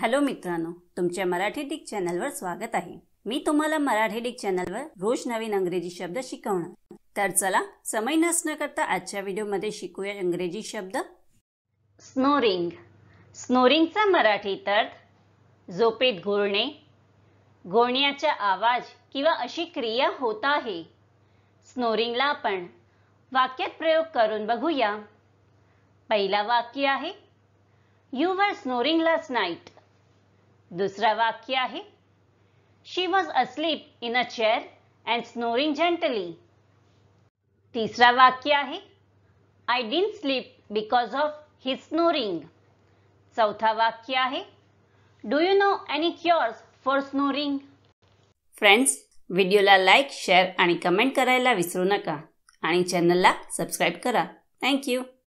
hello मित्रांनो तुमच्या Marathi Dick चॅनलवर स्वागत आहे मी तुम्हाला मराठी डिक चॅनलवर रोज नवीन अंग्रेजी शब्द शिकवणार तर चला समय नसणं करता आजच्या व्हिडिओमध्ये शिकूया इंग्रजी शब्द स्नोरिंग स्नोरिंगचा मराठी अर्थ झोपेत घोरणे घोरण्याचा आवाज किंवा अशी क्रिया होत आहे स्नोरिंगला आपण वाक्यात प्रयोग करून बघूया पहिला वाक्य आहे you were snoring last night दुसरं वाक्य आहे she was asleep in a chair and snoring gently तिसरा वाक्य आहे I didn't sleep because of his snoring चौथा वाक्य आहे do you know any cures for snoring friends व्हिडिओला लाईक शेअर आणि कमेंट करायला विसरू नका आणि चॅनलला सबस्क्राईब करा थँक्यू